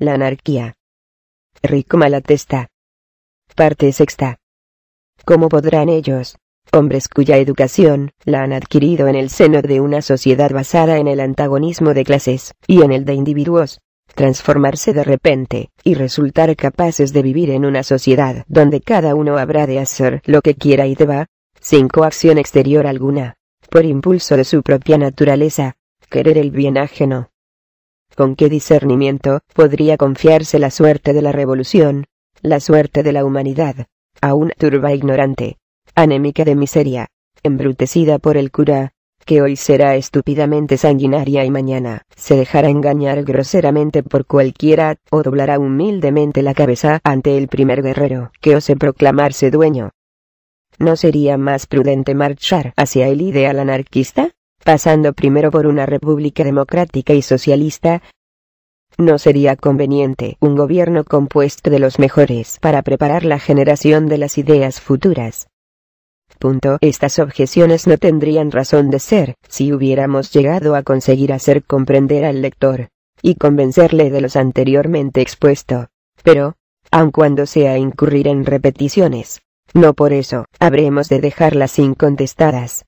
La anarquía. Rico Malatesta. Parte sexta. ¿Cómo podrán ellos, hombres cuya educación la han adquirido en el seno de una sociedad basada en el antagonismo de clases y en el de individuos, transformarse de repente y resultar capaces de vivir en una sociedad donde cada uno habrá de hacer lo que quiera y deba, sin coacción exterior alguna, por impulso de su propia naturaleza, querer el bien ajeno, ¿Con qué discernimiento podría confiarse la suerte de la revolución, la suerte de la humanidad, a una turba ignorante, anémica de miseria, embrutecida por el cura, que hoy será estúpidamente sanguinaria y mañana se dejará engañar groseramente por cualquiera o doblará humildemente la cabeza ante el primer guerrero que ose proclamarse dueño? ¿No sería más prudente marchar hacia el ideal anarquista? pasando primero por una república democrática y socialista, ¿No sería conveniente un gobierno compuesto de los mejores para preparar la generación de las ideas futuras? Estas objeciones no tendrían razón de ser si hubiéramos llegado a conseguir hacer comprender al lector, y convencerle de los anteriormente expuesto. Pero, aun cuando sea incurrir en repeticiones, no por eso habremos de dejarlas incontestadas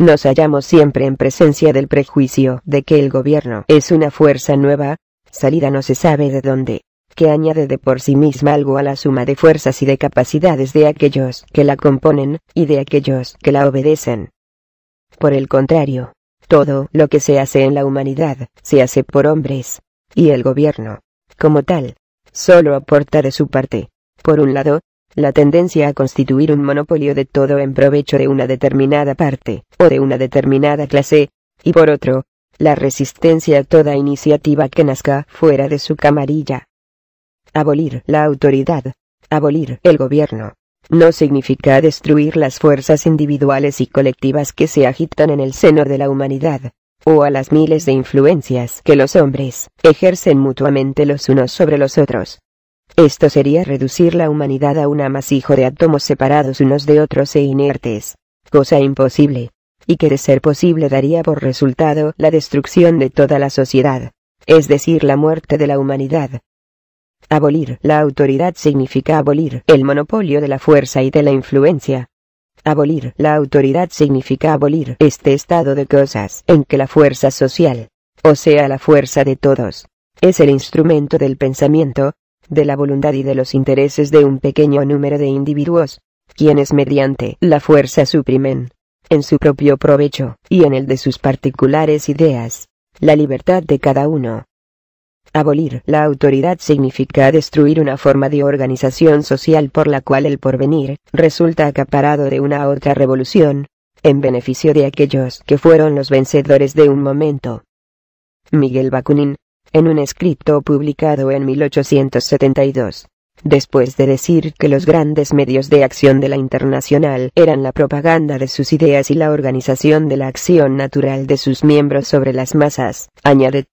nos hallamos siempre en presencia del prejuicio de que el gobierno es una fuerza nueva, salida no se sabe de dónde, que añade de por sí misma algo a la suma de fuerzas y de capacidades de aquellos que la componen, y de aquellos que la obedecen. Por el contrario, todo lo que se hace en la humanidad, se hace por hombres, y el gobierno, como tal, solo aporta de su parte, por un lado, la tendencia a constituir un monopolio de todo en provecho de una determinada parte, o de una determinada clase, y por otro, la resistencia a toda iniciativa que nazca fuera de su camarilla. Abolir la autoridad, abolir el gobierno, no significa destruir las fuerzas individuales y colectivas que se agitan en el seno de la humanidad, o a las miles de influencias que los hombres ejercen mutuamente los unos sobre los otros esto sería reducir la humanidad a un amasijo de átomos separados unos de otros e inertes, cosa imposible, y que de ser posible daría por resultado la destrucción de toda la sociedad, es decir, la muerte de la humanidad. Abolir la autoridad significa abolir el monopolio de la fuerza y de la influencia. Abolir la autoridad significa abolir este estado de cosas en que la fuerza social, o sea la fuerza de todos, es el instrumento del pensamiento, de la voluntad y de los intereses de un pequeño número de individuos, quienes mediante la fuerza suprimen, en su propio provecho y en el de sus particulares ideas, la libertad de cada uno. Abolir la autoridad significa destruir una forma de organización social por la cual el porvenir resulta acaparado de una otra revolución, en beneficio de aquellos que fueron los vencedores de un momento. Miguel Bakunin, en un escrito publicado en 1872. Después de decir que los grandes medios de acción de la internacional eran la propaganda de sus ideas y la organización de la acción natural de sus miembros sobre las masas, añade,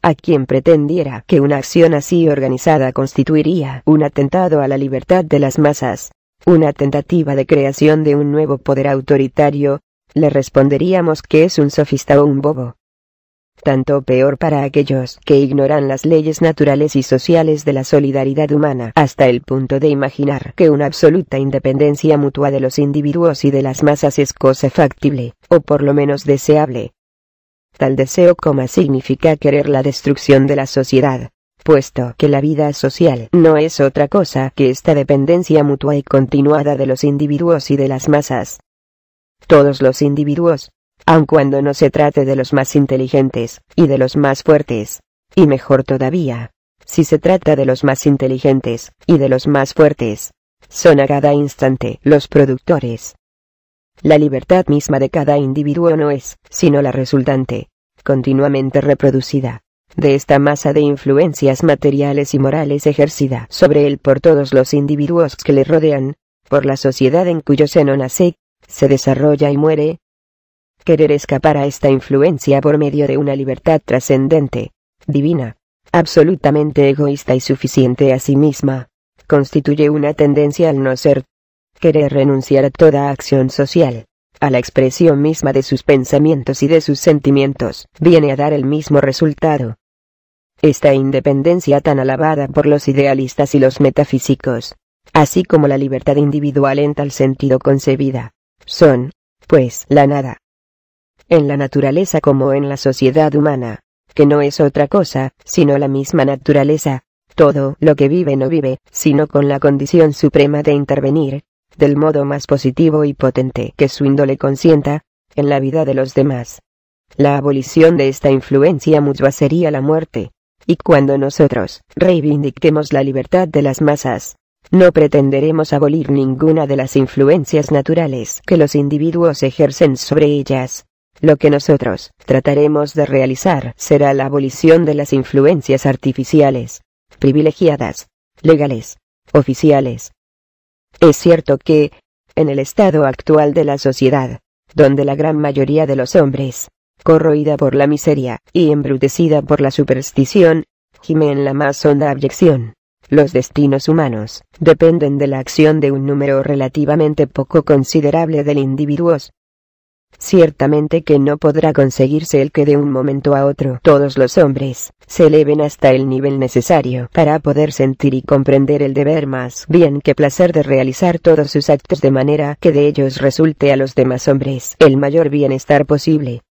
a quien pretendiera que una acción así organizada constituiría un atentado a la libertad de las masas, una tentativa de creación de un nuevo poder autoritario, le responderíamos que es un sofista o un bobo tanto peor para aquellos que ignoran las leyes naturales y sociales de la solidaridad humana hasta el punto de imaginar que una absoluta independencia mutua de los individuos y de las masas es cosa factible, o por lo menos deseable. Tal deseo como significa querer la destrucción de la sociedad, puesto que la vida social no es otra cosa que esta dependencia mutua y continuada de los individuos y de las masas. Todos los individuos, aun cuando no se trate de los más inteligentes, y de los más fuertes. Y mejor todavía, si se trata de los más inteligentes, y de los más fuertes. Son a cada instante los productores. La libertad misma de cada individuo no es, sino la resultante, continuamente reproducida, de esta masa de influencias materiales y morales ejercida sobre él por todos los individuos que le rodean, por la sociedad en cuyo seno nace, se desarrolla y muere, querer escapar a esta influencia por medio de una libertad trascendente, divina, absolutamente egoísta y suficiente a sí misma, constituye una tendencia al no ser. Querer renunciar a toda acción social, a la expresión misma de sus pensamientos y de sus sentimientos, viene a dar el mismo resultado. Esta independencia tan alabada por los idealistas y los metafísicos, así como la libertad individual en tal sentido concebida, son, pues, la nada, en la naturaleza como en la sociedad humana, que no es otra cosa, sino la misma naturaleza, todo lo que vive no vive, sino con la condición suprema de intervenir, del modo más positivo y potente que su índole consienta, en la vida de los demás. La abolición de esta influencia mutua sería la muerte. Y cuando nosotros reivindiquemos la libertad de las masas, no pretenderemos abolir ninguna de las influencias naturales que los individuos ejercen sobre ellas, lo que nosotros trataremos de realizar será la abolición de las influencias artificiales, privilegiadas, legales, oficiales. Es cierto que, en el estado actual de la sociedad, donde la gran mayoría de los hombres, corroída por la miseria y embrutecida por la superstición, gime en la más honda abyección. Los destinos humanos dependen de la acción de un número relativamente poco considerable de individuos, Ciertamente que no podrá conseguirse el que de un momento a otro todos los hombres se eleven hasta el nivel necesario para poder sentir y comprender el deber más bien que placer de realizar todos sus actos de manera que de ellos resulte a los demás hombres el mayor bienestar posible.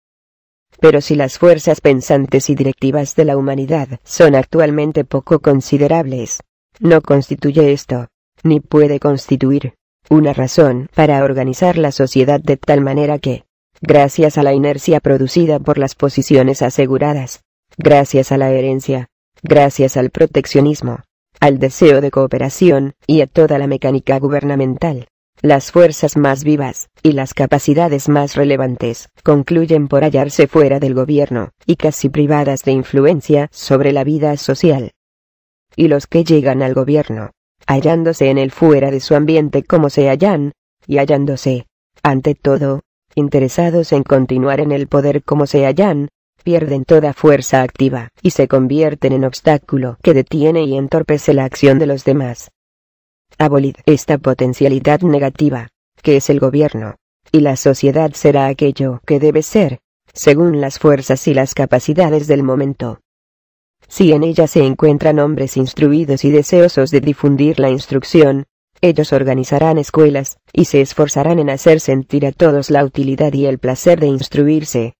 Pero si las fuerzas pensantes y directivas de la humanidad son actualmente poco considerables, no constituye esto, ni puede constituir, una razón para organizar la sociedad de tal manera que, gracias a la inercia producida por las posiciones aseguradas, gracias a la herencia, gracias al proteccionismo, al deseo de cooperación, y a toda la mecánica gubernamental. Las fuerzas más vivas, y las capacidades más relevantes, concluyen por hallarse fuera del gobierno, y casi privadas de influencia sobre la vida social. Y los que llegan al gobierno, hallándose en el fuera de su ambiente como se hallan, y hallándose, ante todo, interesados en continuar en el poder como se hallan, pierden toda fuerza activa y se convierten en obstáculo que detiene y entorpece la acción de los demás. Abolid esta potencialidad negativa, que es el gobierno, y la sociedad será aquello que debe ser, según las fuerzas y las capacidades del momento. Si en ella se encuentran hombres instruidos y deseosos de difundir la instrucción, ellos organizarán escuelas, y se esforzarán en hacer sentir a todos la utilidad y el placer de instruirse.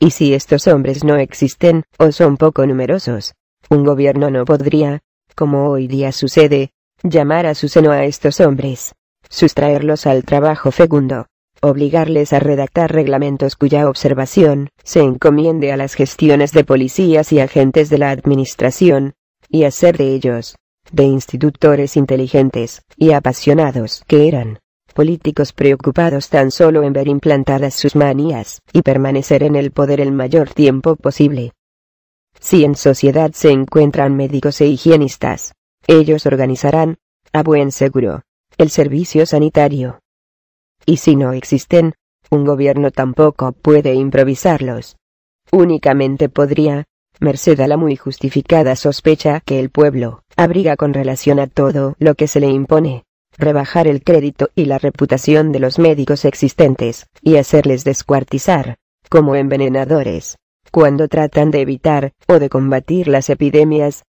Y si estos hombres no existen, o son poco numerosos, un gobierno no podría, como hoy día sucede, llamar a su seno a estos hombres, sustraerlos al trabajo fecundo, obligarles a redactar reglamentos cuya observación se encomiende a las gestiones de policías y agentes de la administración, y hacer de ellos, de institutores inteligentes y apasionados que eran políticos preocupados tan solo en ver implantadas sus manías y permanecer en el poder el mayor tiempo posible. Si en sociedad se encuentran médicos e higienistas, ellos organizarán, a buen seguro, el servicio sanitario. Y si no existen, un gobierno tampoco puede improvisarlos. Únicamente podría, merced a la muy justificada sospecha que el pueblo abriga con relación a todo lo que se le impone, rebajar el crédito y la reputación de los médicos existentes, y hacerles descuartizar, como envenenadores, cuando tratan de evitar o de combatir las epidemias.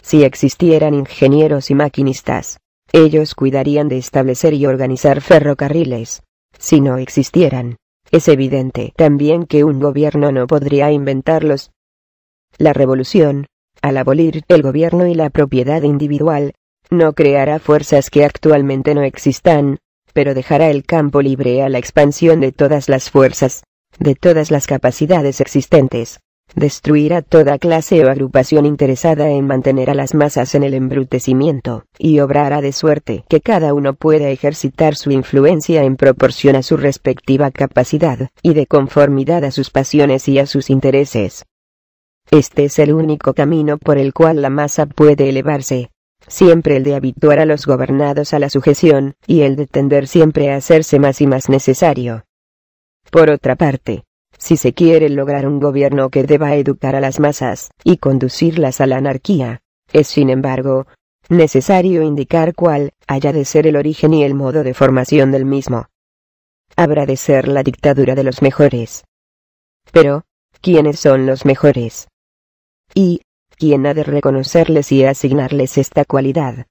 Si existieran ingenieros y maquinistas, ellos cuidarían de establecer y organizar ferrocarriles. Si no existieran, es evidente también que un gobierno no podría inventarlos, la revolución, al abolir el gobierno y la propiedad individual, no creará fuerzas que actualmente no existan, pero dejará el campo libre a la expansión de todas las fuerzas, de todas las capacidades existentes. Destruirá toda clase o agrupación interesada en mantener a las masas en el embrutecimiento, y obrará de suerte que cada uno pueda ejercitar su influencia en proporción a su respectiva capacidad, y de conformidad a sus pasiones y a sus intereses. Este es el único camino por el cual la masa puede elevarse. Siempre el de habituar a los gobernados a la sujeción, y el de tender siempre a hacerse más y más necesario. Por otra parte, si se quiere lograr un gobierno que deba educar a las masas, y conducirlas a la anarquía, es sin embargo, necesario indicar cuál haya de ser el origen y el modo de formación del mismo. Habrá de ser la dictadura de los mejores. Pero, ¿quiénes son los mejores? y, ¿quién ha de reconocerles y asignarles esta cualidad.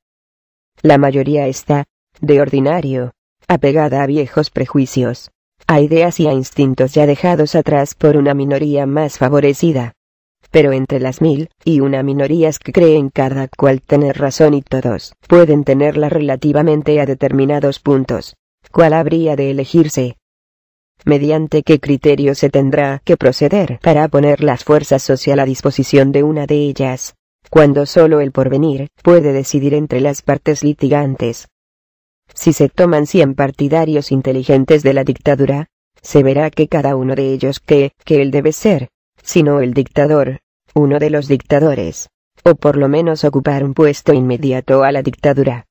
La mayoría está, de ordinario, apegada a viejos prejuicios, a ideas y a instintos ya dejados atrás por una minoría más favorecida. Pero entre las mil y una minorías que creen cada cual tener razón y todos pueden tenerla relativamente a determinados puntos, ¿cuál habría de elegirse? mediante qué criterio se tendrá que proceder para poner las fuerzas sociales a disposición de una de ellas, cuando solo el porvenir puede decidir entre las partes litigantes. Si se toman 100 partidarios inteligentes de la dictadura, se verá que cada uno de ellos que, que él debe ser, sino el dictador, uno de los dictadores, o por lo menos ocupar un puesto inmediato a la dictadura.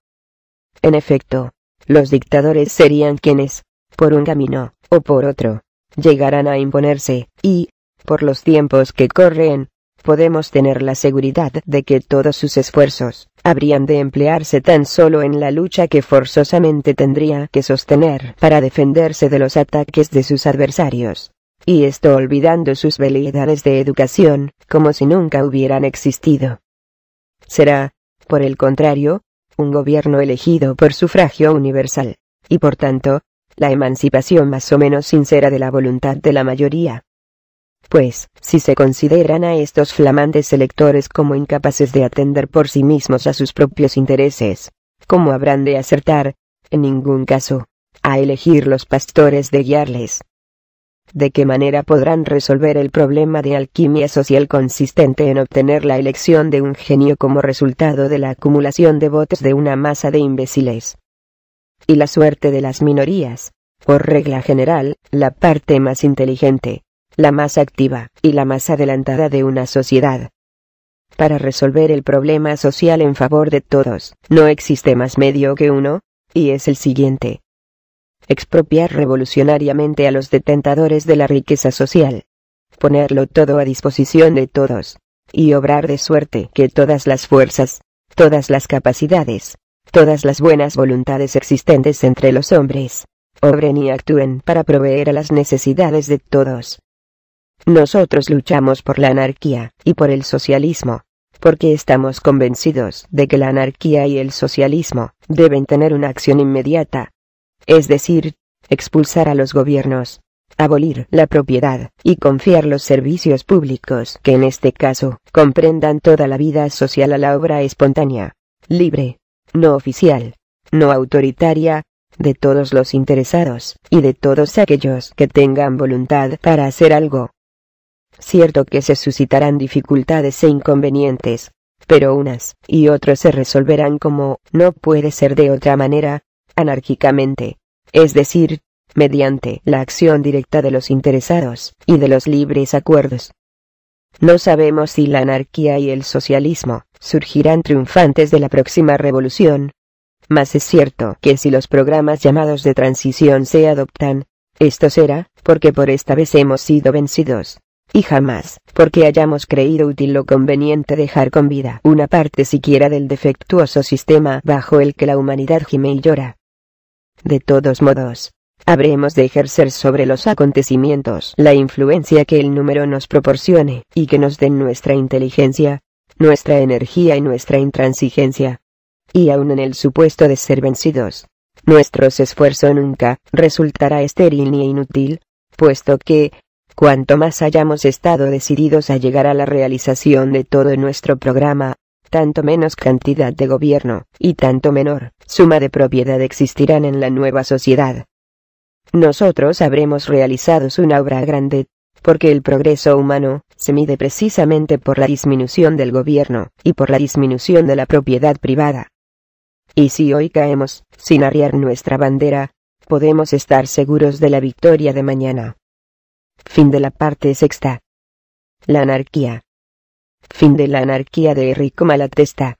En efecto, los dictadores serían quienes, por un camino, o por otro, llegarán a imponerse, y, por los tiempos que corren, podemos tener la seguridad de que todos sus esfuerzos habrían de emplearse tan solo en la lucha que forzosamente tendría que sostener para defenderse de los ataques de sus adversarios. Y esto olvidando sus veleidades de educación, como si nunca hubieran existido. Será, por el contrario, un gobierno elegido por sufragio universal, y por tanto, la emancipación más o menos sincera de la voluntad de la mayoría. Pues, si se consideran a estos flamantes electores como incapaces de atender por sí mismos a sus propios intereses, ¿cómo habrán de acertar, en ningún caso, a elegir los pastores de guiarles? ¿De qué manera podrán resolver el problema de alquimia social consistente en obtener la elección de un genio como resultado de la acumulación de votos de una masa de imbéciles? y la suerte de las minorías, por regla general, la parte más inteligente, la más activa y la más adelantada de una sociedad. Para resolver el problema social en favor de todos, no existe más medio que uno, y es el siguiente. Expropiar revolucionariamente a los detentadores de la riqueza social. Ponerlo todo a disposición de todos. Y obrar de suerte que todas las fuerzas, todas las capacidades, todas las buenas voluntades existentes entre los hombres, obren y actúen para proveer a las necesidades de todos. Nosotros luchamos por la anarquía y por el socialismo, porque estamos convencidos de que la anarquía y el socialismo deben tener una acción inmediata, es decir, expulsar a los gobiernos, abolir la propiedad y confiar los servicios públicos que en este caso comprendan toda la vida social a la obra espontánea, libre, no oficial, no autoritaria, de todos los interesados y de todos aquellos que tengan voluntad para hacer algo. Cierto que se suscitarán dificultades e inconvenientes, pero unas y otras se resolverán como no puede ser de otra manera, anárquicamente, es decir, mediante la acción directa de los interesados y de los libres acuerdos. No sabemos si la anarquía y el socialismo surgirán triunfantes de la próxima revolución. Mas es cierto que si los programas llamados de transición se adoptan, esto será, porque por esta vez hemos sido vencidos. Y jamás, porque hayamos creído útil lo conveniente dejar con vida una parte siquiera del defectuoso sistema bajo el que la humanidad gime y llora. De todos modos, habremos de ejercer sobre los acontecimientos la influencia que el número nos proporcione y que nos den nuestra inteligencia, nuestra energía y nuestra intransigencia. Y aun en el supuesto de ser vencidos, nuestro esfuerzo nunca resultará estéril ni inútil, puesto que, cuanto más hayamos estado decididos a llegar a la realización de todo nuestro programa, tanto menos cantidad de gobierno, y tanto menor suma de propiedad existirán en la nueva sociedad. Nosotros habremos realizado una obra grande, porque el progreso humano, se mide precisamente por la disminución del gobierno, y por la disminución de la propiedad privada. Y si hoy caemos, sin arriar nuestra bandera, podemos estar seguros de la victoria de mañana. Fin de la parte sexta. La anarquía. Fin de la anarquía de Enrico Malatesta.